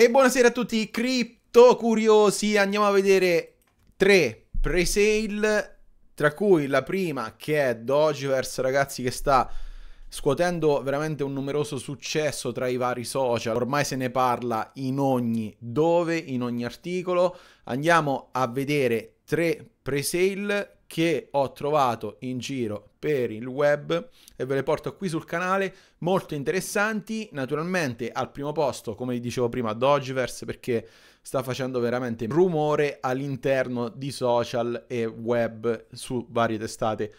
E buonasera a tutti cripto curiosi, andiamo a vedere tre pre-sale, tra cui la prima che è Dogeverse, ragazzi, che sta scuotendo veramente un numeroso successo tra i vari social, ormai se ne parla in ogni dove, in ogni articolo. Andiamo a vedere tre pre-sale che ho trovato in giro per il web e ve le porto qui sul canale, molto interessanti, naturalmente al primo posto, come vi dicevo prima, Dodgeverse perché sta facendo veramente rumore all'interno di social e web su varie testate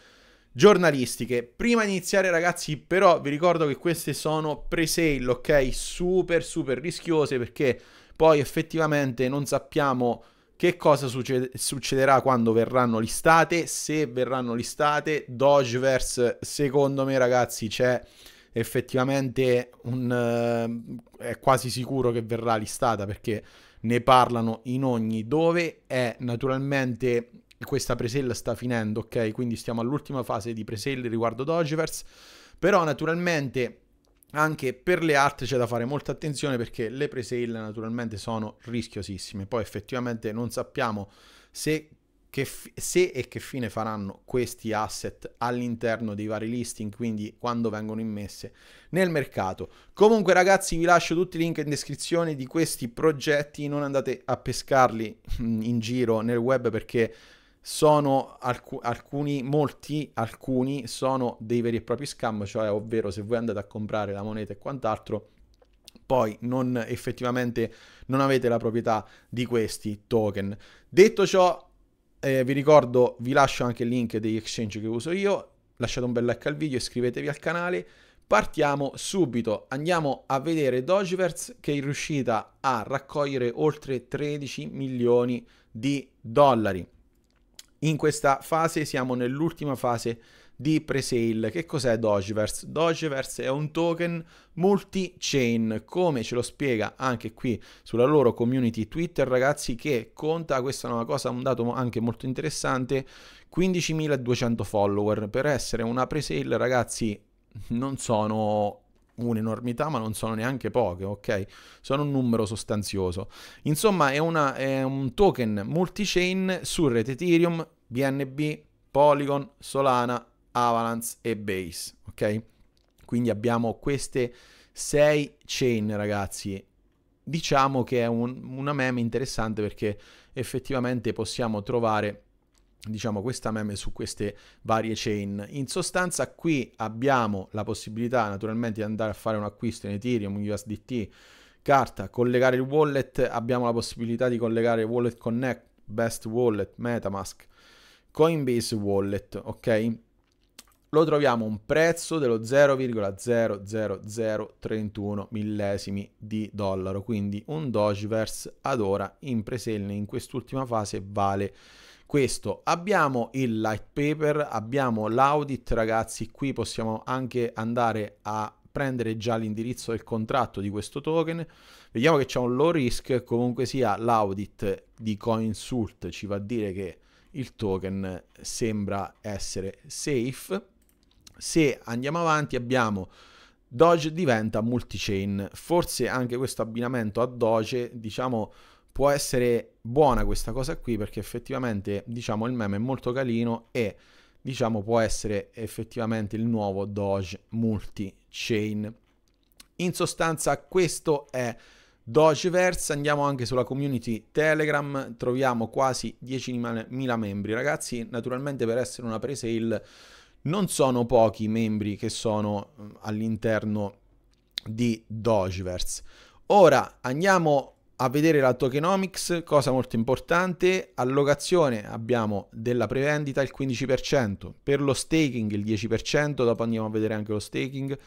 giornalistiche. Prima di iniziare ragazzi però vi ricordo che queste sono pre-sale, ok? Super super rischiose perché poi effettivamente non sappiamo che cosa succede, succederà quando verranno listate? Se verranno listate, Dogeverse, secondo me ragazzi, c'è effettivamente un... Uh, è quasi sicuro che verrà listata perché ne parlano in ogni dove. È naturalmente questa presale sta finendo, ok? Quindi stiamo all'ultima fase di presale riguardo Dogeverse. Però naturalmente anche per le altre c'è da fare molta attenzione perché le pre-sale naturalmente sono rischiosissime. Poi effettivamente non sappiamo se, f- se e che fine faranno questi asset all'interno dei vari listing, quindi quando vengono immesse nel mercato. Comunque ragazzi vi lascio tutti i link in descrizione di questi progetti, non andate a pescarli mm, in giro nel web perché sono alc- alcuni, molti, alcuni sono dei veri e propri scam, cioè ovvero se voi andate a comprare la moneta e quant'altro, poi non effettivamente non avete la proprietà di questi token. Detto ciò, eh, vi ricordo, vi lascio anche il link degli exchange che uso io, lasciate un bel like al video, iscrivetevi al canale. Partiamo subito, andiamo a vedere Dogeverse che è riuscita a raccogliere oltre 13 milioni di dollari in questa fase siamo nell'ultima fase di presale. Che cos'è Dogeverse? Dogeverse è un token multi-chain, come ce lo spiega anche qui sulla loro community Twitter, ragazzi, che conta, questa è una cosa, un dato anche molto interessante, 15.200 follower. Per essere una presale, ragazzi, non sono un'enormità, ma non sono neanche poche, ok? Sono un numero sostanzioso. Insomma, è, una, è un token multi-chain su rete Ethereum, BNB, Polygon, Solana, Avalanche e Base, ok? Quindi abbiamo queste sei chain, ragazzi. Diciamo che è un, una meme interessante perché effettivamente possiamo trovare diciamo questa meme su queste varie chain in sostanza qui abbiamo la possibilità naturalmente di andare a fare un acquisto in ethereum in usdt carta collegare il wallet abbiamo la possibilità di collegare wallet connect best wallet metamask coinbase wallet ok lo troviamo a un prezzo dello 0,00031 millesimi di dollaro quindi un dogeverse ad ora in presale in quest'ultima fase vale questo. Abbiamo il light paper, abbiamo l'audit, ragazzi, qui possiamo anche andare a prendere già l'indirizzo del contratto di questo token. Vediamo che c'è un low risk, comunque sia l'audit di CoinSult ci va a dire che il token sembra essere safe. Se andiamo avanti abbiamo Doge diventa multi-chain, forse anche questo abbinamento a Doge, diciamo può essere buona questa cosa qui perché effettivamente diciamo il meme è molto carino e diciamo può essere effettivamente il nuovo Doge multi chain. In sostanza questo è Dogeverse, andiamo anche sulla community Telegram, troviamo quasi 10.000 membri. Ragazzi, naturalmente per essere una presale non sono pochi i membri che sono mm, all'interno di Dogeverse. Ora andiamo a vedere la tokenomics, cosa molto importante, allocazione abbiamo della prevendita il 15%, per lo staking il 10%, dopo andiamo a vedere anche lo staking,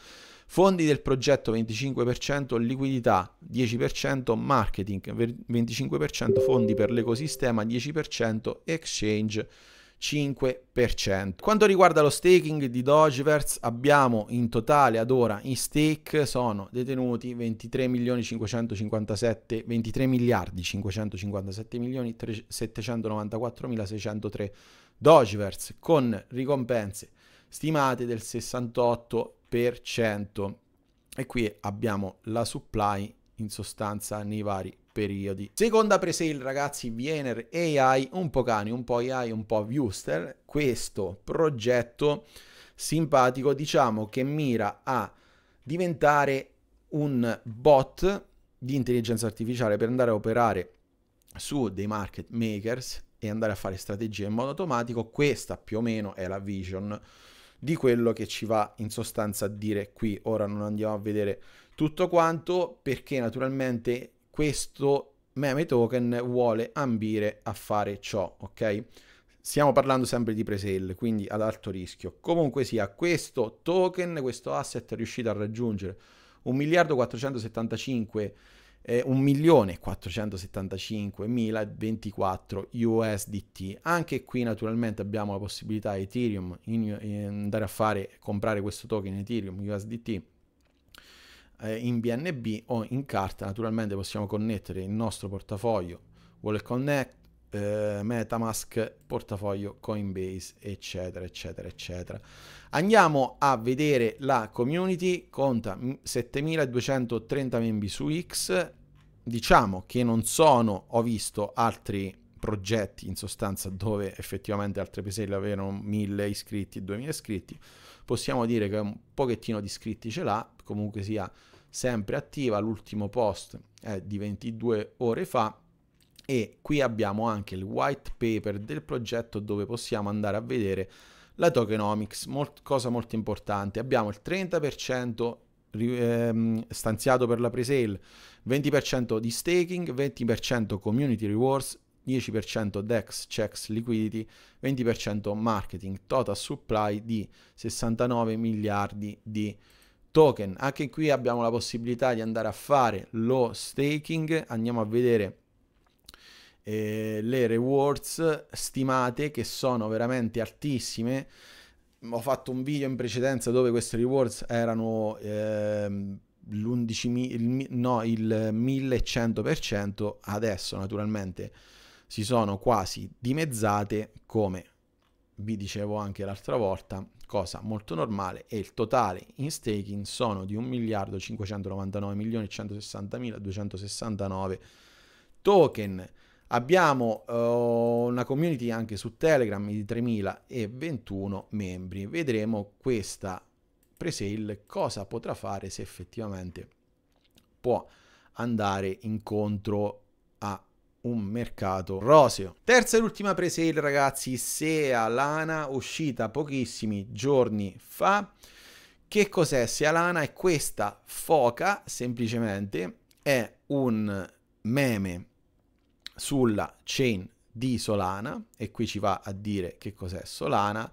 fondi del progetto 25%, liquidità 10%, marketing 25%, fondi per l'ecosistema 10%, exchange 10%. 5%. Quanto riguarda lo staking di Dogeverse, abbiamo in totale ad ora in stake sono detenuti 23 milioni 557 23 miliardi 557 milioni 794 mila 603 Dogeverse con ricompense stimate del 68% e qui abbiamo la supply in sostanza nei vari periodi. Seconda presale ragazzi, Wiener AI, un po' cani, un po' AI, un po' viewster. Questo progetto simpatico diciamo che mira a diventare un bot di intelligenza artificiale per andare a operare su dei market makers e andare a fare strategie in modo automatico. Questa più o meno è la vision di quello che ci va in sostanza a dire qui. Ora non andiamo a vedere tutto quanto perché naturalmente questo meme token vuole ambire a fare ciò, ok? Stiamo parlando sempre di presale, quindi ad alto rischio. Comunque sia, questo token, questo asset è riuscito a raggiungere 1 miliardo 475 eh, 1.475.024 USDT. Anche qui naturalmente abbiamo la possibilità Ethereum in, in andare a fare comprare questo token Ethereum USDT eh, in BNB o in carta. Naturalmente possiamo connettere il nostro portafoglio Wallet Connect, eh, Metamask, portafoglio Coinbase, eccetera, eccetera, eccetera. Andiamo a vedere la community, conta 7230 membri su X. Diciamo che non sono, ho visto altri progetti in sostanza dove effettivamente altre peselle avevano 1000 iscritti, 2000 iscritti, possiamo dire che un pochettino di iscritti ce l'ha, comunque sia sempre attiva, l'ultimo post è di 22 ore fa e qui abbiamo anche il white paper del progetto dove possiamo andare a vedere la tokenomics, molt, cosa molto importante. Abbiamo il 30% ehm, stanziato per la presale, 20% di staking, 20% community rewards, 10% DEX, checks, liquidity, 20% marketing, total supply di 69 miliardi di euro token. Anche qui abbiamo la possibilità di andare a fare lo staking, andiamo a vedere eh, le rewards stimate che sono veramente altissime. Ho fatto un video in precedenza dove queste rewards erano eh, il, no, il 1100%, adesso naturalmente si sono quasi dimezzate come vi dicevo anche l'altra volta cosa molto normale e il totale in staking sono di 1 miliardo 599 milioni 160 mila 269 token. Abbiamo uh, una community anche su Telegram di 3021 membri. Vedremo questa presale cosa potrà fare se effettivamente può andare incontro a un mercato roseo. Terza e ultima presale ragazzi, Sea Lana, uscita pochissimi giorni fa. Che cos'è Sea Lana? È questa foca, semplicemente, è un meme sulla chain di Solana e qui ci va a dire che cos'è Solana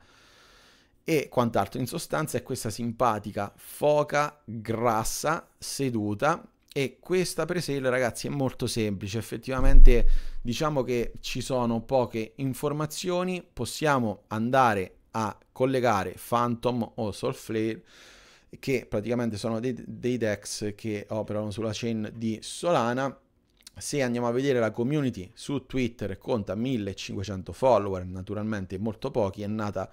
e quant'altro in sostanza è questa simpatica foca grassa seduta e questa presale ragazzi è molto semplice, effettivamente diciamo che ci sono poche informazioni, possiamo andare a collegare Phantom o Soulflare che praticamente sono dei, dei DEX che operano sulla chain di Solana. Se andiamo a vedere la community su Twitter conta 1500 follower, naturalmente molto pochi, è nata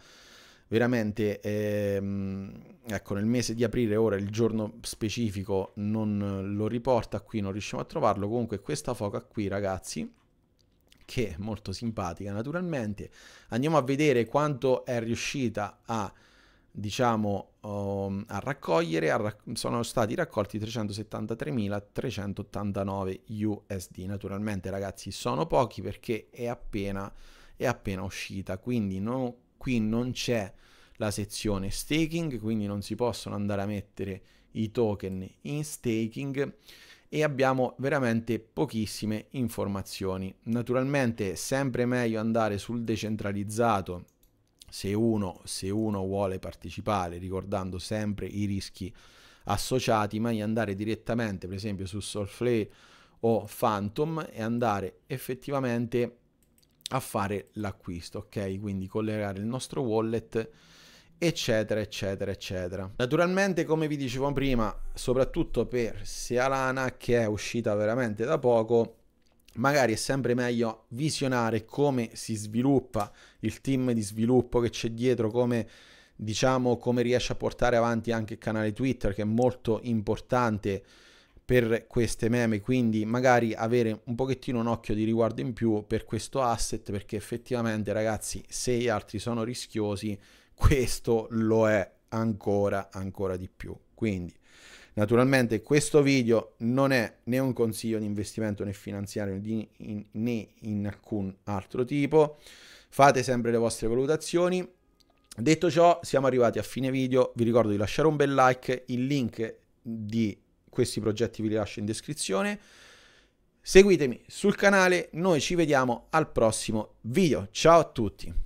veramente ehm, ecco nel mese di aprile ora il giorno specifico non lo riporta qui non riusciamo a trovarlo comunque questa foca qui ragazzi che è molto simpatica naturalmente andiamo a vedere quanto è riuscita a diciamo um, a raccogliere a rac sono stati raccolti 373.389 USD naturalmente ragazzi sono pochi perché è appena è appena uscita quindi non qui non c'è la sezione staking, quindi non si possono andare a mettere i token in staking e abbiamo veramente pochissime informazioni. Naturalmente è sempre meglio andare sul decentralizzato se uno, se uno vuole partecipare, ricordando sempre i rischi associati, ma di andare direttamente per esempio su Solflay o Phantom e andare effettivamente a fare l'acquisto, ok? Quindi collegare il nostro wallet eccetera eccetera eccetera naturalmente come vi dicevo prima soprattutto per Sealana che è uscita veramente da poco magari è sempre meglio visionare come si sviluppa il team di sviluppo che c'è dietro come diciamo come riesce a portare avanti anche il canale Twitter che è molto importante per queste meme, quindi magari avere un pochettino un occhio di riguardo in più per questo asset, perché effettivamente ragazzi, se gli altri sono rischiosi, questo lo è ancora, ancora di più. Quindi, naturalmente questo video non è né un consiglio di investimento né finanziario né in alcun altro tipo. Fate sempre le vostre valutazioni. Detto ciò, siamo arrivati a fine video. Vi ricordo di lasciare un bel like, il link di questi progetti vi li lascio in descrizione. Seguitemi sul canale, noi ci vediamo al prossimo video. Ciao a tutti!